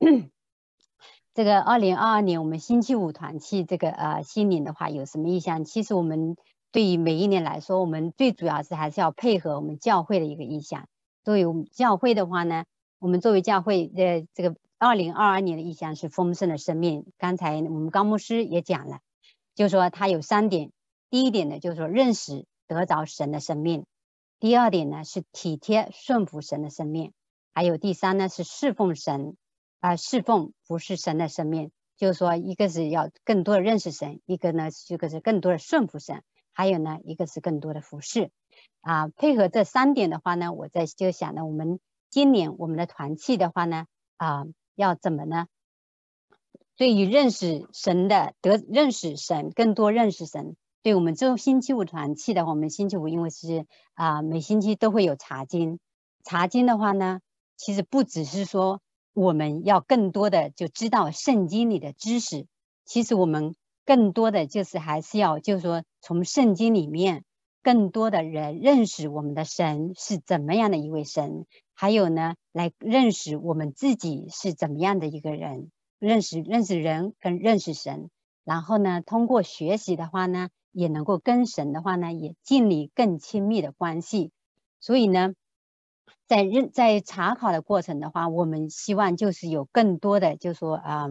这个二零二二年，我们星期五团契这个呃新年的话，有什么意向？其实我们对于每一年来说，我们最主要是还是要配合我们教会的一个意向。作为教会的话呢，我们作为教会的这个二零二二年的意向是丰盛的生命。刚才我们高牧师也讲了，就说他有三点：第一点呢，就是说认识得着神的生命；第二点呢，是体贴顺服神的生命；还有第三呢，是侍奉神。啊，侍奉服侍神的生命，就是说，一个是要更多的认识神，一个呢，这个是更多的顺服神，还有呢，一个是更多的服侍。啊，配合这三点的话呢，我在就想呢，我们今年我们的团契的话呢，啊，要怎么呢？对于认识神的，得认识神，更多认识神。对我们周星期五团契的话，我们星期五因为是啊，每星期都会有查经，查经的话呢，其实不只是说。我们要更多的就知道圣经里的知识。其实我们更多的就是还是要，就是说从圣经里面更多的人认识我们的神是怎么样的一位神，还有呢，来认识我们自己是怎么样的一个人，认识认识人跟认识神，然后呢，通过学习的话呢，也能够跟神的话呢，也建立更亲密的关系。所以呢。在认在查考的过程的话，我们希望就是有更多的，就说啊，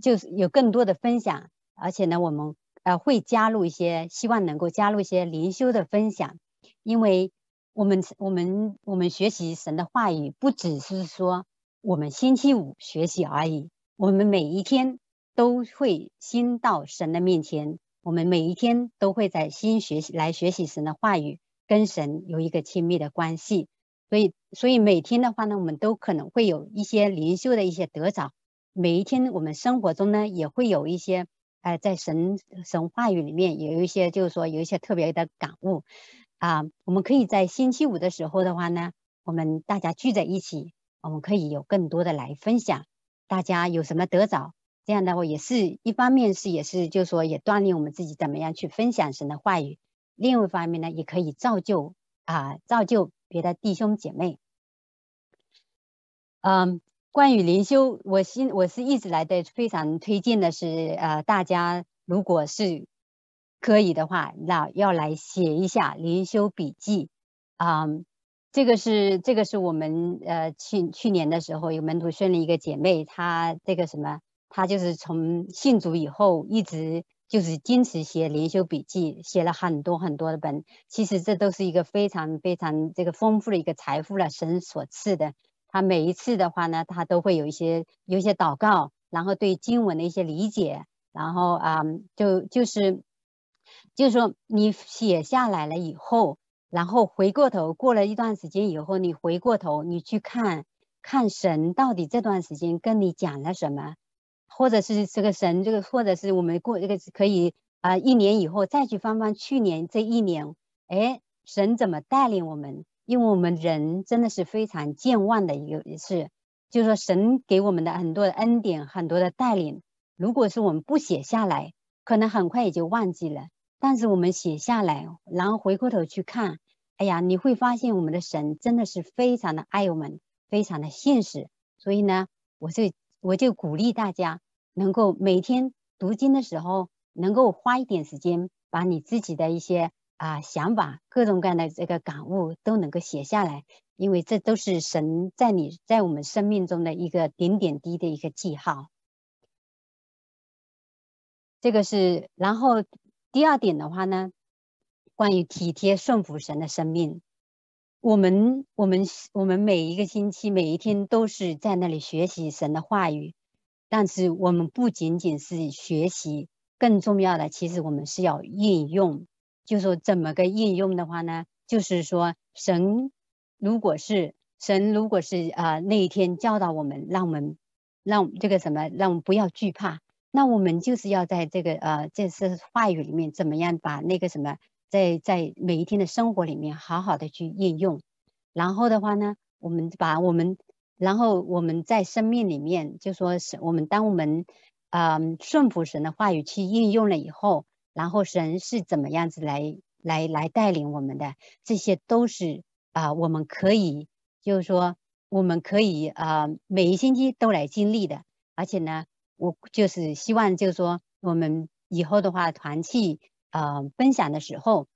就是有更多的分享。而且呢，我们呃会加入一些，希望能够加入一些灵修的分享。因为我们我们我们学习神的话语，不只是说我们星期五学习而已。我们每一天都会心到神的面前，我们每一天都会在心学习来学习神的话语，跟神有一个亲密的关系。所以，所以每天的话呢，我们都可能会有一些灵修的一些得着。每一天，我们生活中呢，也会有一些，呃，在神神话语里面有一些，就是说有一些特别的感悟啊。我们可以在星期五的时候的话呢，我们大家聚在一起，我们可以有更多的来分享，大家有什么得着，这样的话也是一方面是也是就是说也锻炼我们自己怎么样去分享神的话语，另一方面呢，也可以造就啊造就。别的弟兄姐妹，嗯，关于灵修，我心我是一直来的非常推荐的是，呃，大家如果是可以的话，那要来写一下灵修笔记，嗯，这个是这个是我们呃去去年的时候有门徒训练一个姐妹，她这个什么，她就是从信主以后一直。就是坚持写灵修笔记，写了很多很多的本。其实这都是一个非常非常这个丰富的一个财富了，神所赐的。他每一次的话呢，他都会有一些有一些祷告，然后对经文的一些理解，然后啊，就就是，就是说你写下来了以后，然后回过头，过了一段时间以后，你回过头，你去看看神到底这段时间跟你讲了什么。或者是这个神，这个或者是我们过这个可以啊，一年以后再去翻翻去年这一年，哎，神怎么带领我们？因为我们人真的是非常健忘的一个，是，就是说神给我们的很多的恩典，很多的带领，如果是我们不写下来，可能很快也就忘记了。但是我们写下来，然后回过头去看，哎呀，你会发现我们的神真的是非常的爱我们，非常的现实。所以呢，我是。我就鼓励大家，能够每天读经的时候，能够花一点时间，把你自己的一些啊想法、各种各样的这个感悟都能够写下来，因为这都是神在你、在我们生命中的一个点点滴的一个记号。这个是，然后第二点的话呢，关于体贴顺服神的生命。我们我们我们每一个星期每一天都是在那里学习神的话语，但是我们不仅仅是学习，更重要的其实我们是要应用。就说怎么个应用的话呢？就是说神如果是神如果是啊那一天教导我们，让我们让这个什么让我们不要惧怕，那我们就是要在这个呃这是话语里面怎么样把那个什么。在在每一天的生活里面，好好的去应用，然后的话呢，我们把我们，然后我们在生命里面，就说是我们，当我们，嗯，顺服神的话语去应用了以后，然后神是怎么样子来来来带领我们的，这些都是啊，我们可以，就是说，我们可以啊，每一星期都来经历的，而且呢，我就是希望，就是说，我们以后的话团契。呃，分享的时候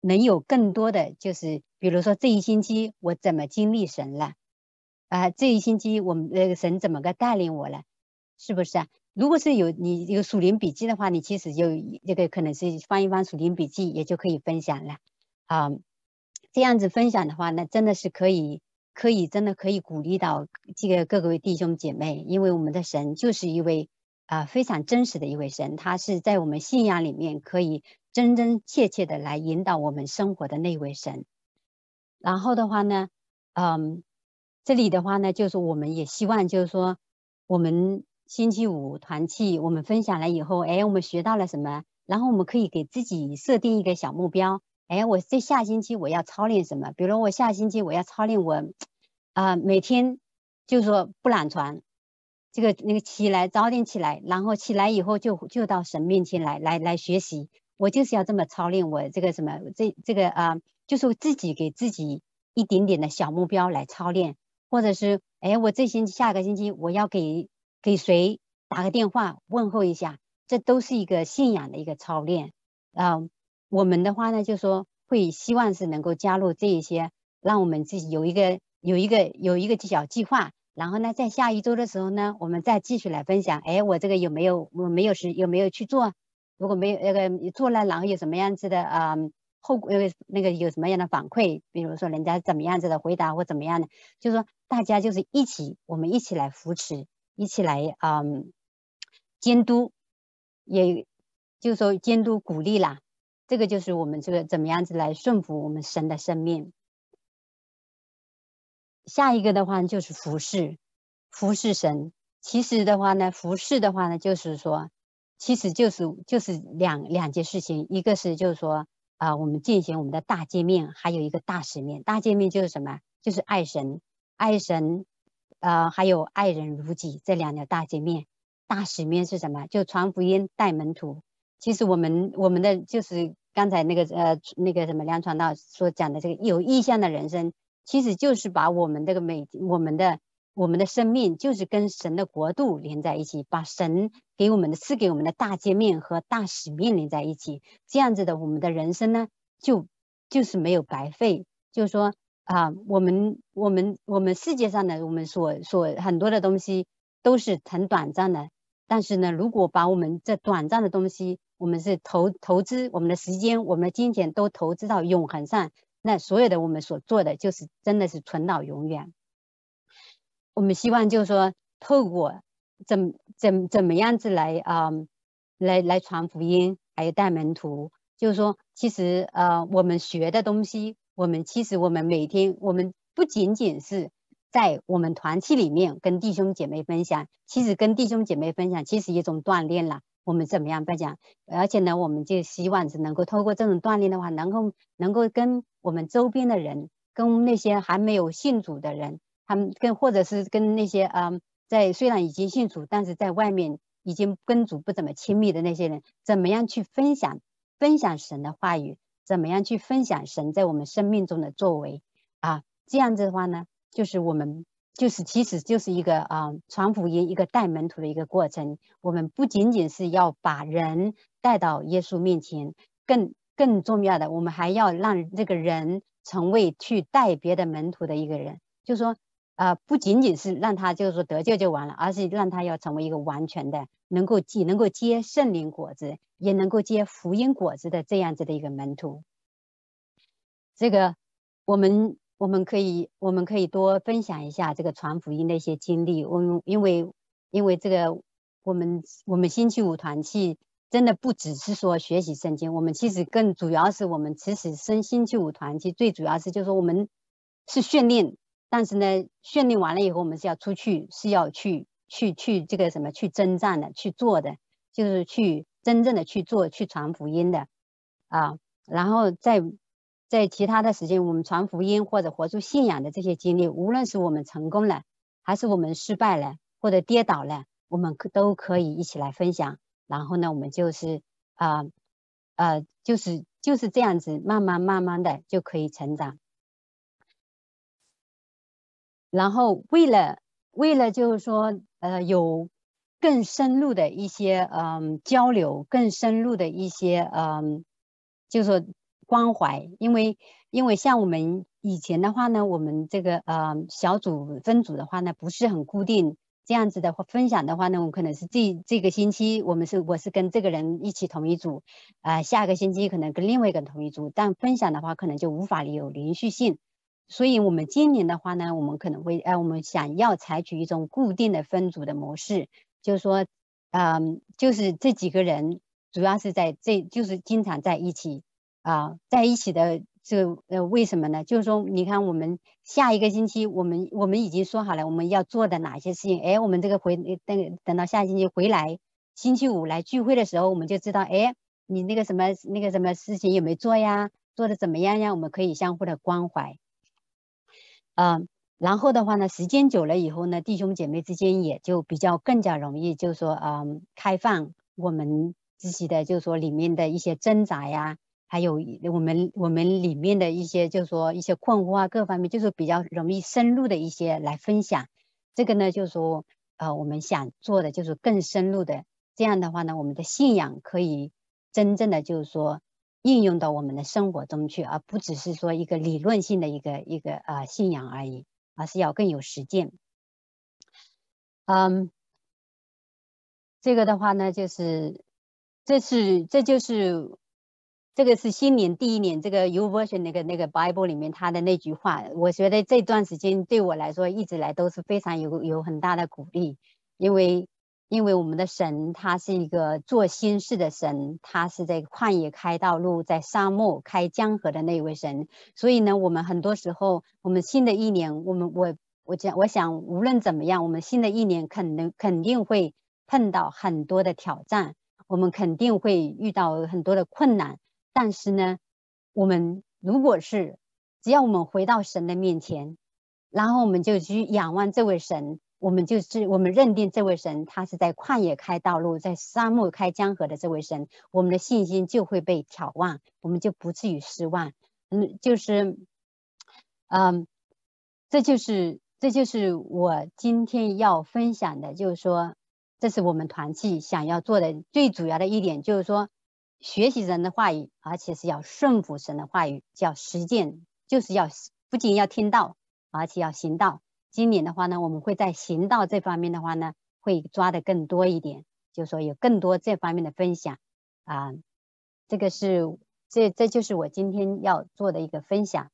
能有更多的，就是比如说这一星期我怎么经历神了，啊，这一星期我们那个神怎么个带领我了，是不是啊？如果是有你有属灵笔记的话，你其实就这个可能是翻一翻属灵笔记也就可以分享了，啊，这样子分享的话，那真的是可以，可以真的可以鼓励到这个各位弟兄姐妹，因为我们的神就是一位。啊，非常真实的一位神，他是在我们信仰里面可以真真切切的来引导我们生活的那位神。然后的话呢，嗯，这里的话呢，就是我们也希望，就是说，我们星期五团契我们分享了以后，哎，我们学到了什么？然后我们可以给自己设定一个小目标，哎，我这下星期我要操练什么？比如我下星期我要操练我，啊，每天就是说不懒床。这个那个起来，早点起来，然后起来以后就就到神面前来来来学习。我就是要这么操练我这个什么这这个啊，就是自己给自己一点点的小目标来操练，或者是哎，我这星期下个星期我要给给谁打个电话问候一下，这都是一个信仰的一个操练啊。我们的话呢，就说会希望是能够加入这一些，让我们自己有一个有一个有一个小计划。然后呢，在下一周的时候呢，我们再继续来分享。哎，我这个有没有？我没有是有没有去做？如果没有那个做了，然后有什么样子的？啊，后呃那个有什么样的反馈？比如说人家怎么样子的回答或怎么样的？就是说大家就是一起，我们一起来扶持，一起来嗯监督，也就说监督鼓励啦。这个就是我们这个怎么样子来顺服我们神的生命。下一个的话就是服侍，服侍神。其实的话呢，服侍的话呢，就是说，其实就是就是两两件事情，一个是就是说啊，我们进行我们的大见面，还有一个大使命。大见面就是什么？就是爱神，爱神，呃，还有爱人如己这两条大见面。大使命是什么？就传福音，带门徒。其实我们我们的就是刚才那个呃那个什么梁传道所讲的这个有意向的人生。其实就是把我们这个美，我们的我们的生命，就是跟神的国度连在一起，把神给我们的赐给我们的大见面和大使命连在一起，这样子的我们的人生呢，就就是没有白费。就是说啊，我们我们我们世界上的我们所所很多的东西都是很短暂的，但是呢，如果把我们这短暂的东西，我们是投投资我们的时间，我们的金钱都投资到永恒上。那所有的我们所做的，就是真的是存到永远。我们希望就是说，透过怎怎怎么样子来啊，来来传福音，还有带门徒。就是说，其实呃，我们学的东西，我们其实我们每天，我们不仅仅是在我们团体里面跟弟兄姐妹分享，其实跟弟兄姐妹分享，其实一种锻炼了。我们怎么样？颁奖？而且呢，我们就希望是能够通过这种锻炼的话，能够能够跟我们周边的人，跟那些还没有信主的人，他们跟或者是跟那些嗯，在虽然已经信主，但是在外面已经跟主不怎么亲密的那些人，怎么样去分享分享神的话语？怎么样去分享神在我们生命中的作为？啊，这样子的话呢，就是我们。就是其实就是一个啊传福音、一个带门徒的一个过程。我们不仅仅是要把人带到耶稣面前，更更重要的，我们还要让这个人成为去带别的门徒的一个人。就说啊，不仅仅是让他就是说得救就完了，而是让他要成为一个完全的，能够既能够接圣灵果子，也能够接福音果子的这样子的一个门徒。这个我们。我们可以，我们可以多分享一下这个传福音的一些经历。我们因为，因为这个，我们我们星期五团契真的不只是说学习圣经，我们其实更主要是我们其实升星期五团契最主要是就是说我们是训练，但是呢，训练完了以后，我们是要出去，是要去去去这个什么去征战的，去做的，就是去真正的去做去传福音的啊，然后在在其他的时间，我们传福音或者活出信仰的这些经历，无论是我们成功了，还是我们失败了，或者跌倒了，我们可都可以一起来分享。然后呢，我们就是啊，呃，就是就是这样子，慢慢慢慢的就可以成长。然后为了为了就是说呃有更深入的一些嗯交流，更深入的一些嗯，就说。关怀，因为因为像我们以前的话呢，我们这个呃小组分组的话呢不是很固定，这样子的话分享的话呢，我可能是这这个星期我们是我是跟这个人一起同一组，啊下个星期可能跟另外一个人同一组，但分享的话可能就无法有连续性，所以我们今年的话呢，我们可能会呃，我们想要采取一种固定的分组的模式，就是说，嗯就是这几个人主要是在这就是经常在一起。啊，在一起的这呃，为什么呢？就是说，你看我们下一个星期，我们我们已经说好了我们要做的哪些事情。哎，我们这个回等等到下星期回来，星期五来聚会的时候，我们就知道，哎，你那个什么那个什么事情有没有做呀，做的怎么样呀？我们可以相互的关怀。嗯，然后的话呢，时间久了以后呢，弟兄姐妹之间也就比较更加容易，就是说，嗯，开放我们自己的，就是说里面的一些挣扎呀。还有我们我们里面的一些，就是说一些困惑啊，各方面就是比较容易深入的一些来分享。这个呢，就是说，呃，我们想做的就是更深入的。这样的话呢，我们的信仰可以真正的就是说应用到我们的生活中去，而不只是说一个理论性的一个一个啊信仰而已，而是要更有实践。嗯，这个的话呢，就是这是这就是。这个是新年第一年，这个 U version 那个那个 Bible 里面他的那句话，我觉得这段时间对我来说，一直来都是非常有有很大的鼓励，因为因为我们的神他是一个做心事的神，他是在旷野开道路，在沙漠开江河的那位神，所以呢，我们很多时候，我们新的一年，我们我我讲，我想无论怎么样，我们新的一年肯定肯定会碰到很多的挑战，我们肯定会遇到很多的困难。但是呢，我们如果是只要我们回到神的面前，然后我们就去仰望这位神，我们就是我们认定这位神，他是在旷野开道路，在沙漠开江河的这位神，我们的信心就会被眺望，我们就不至于失望。嗯，就是，嗯，这就是这就是我今天要分享的，就是说，这是我们团契想要做的最主要的一点，就是说。学习神的话语，而且是要顺服神的话语，叫实践，就是要不仅要听到，而且要行道。今年的话呢，我们会在行道这方面的话呢，会抓的更多一点，就是说有更多这方面的分享啊。这个是这这就是我今天要做的一个分享。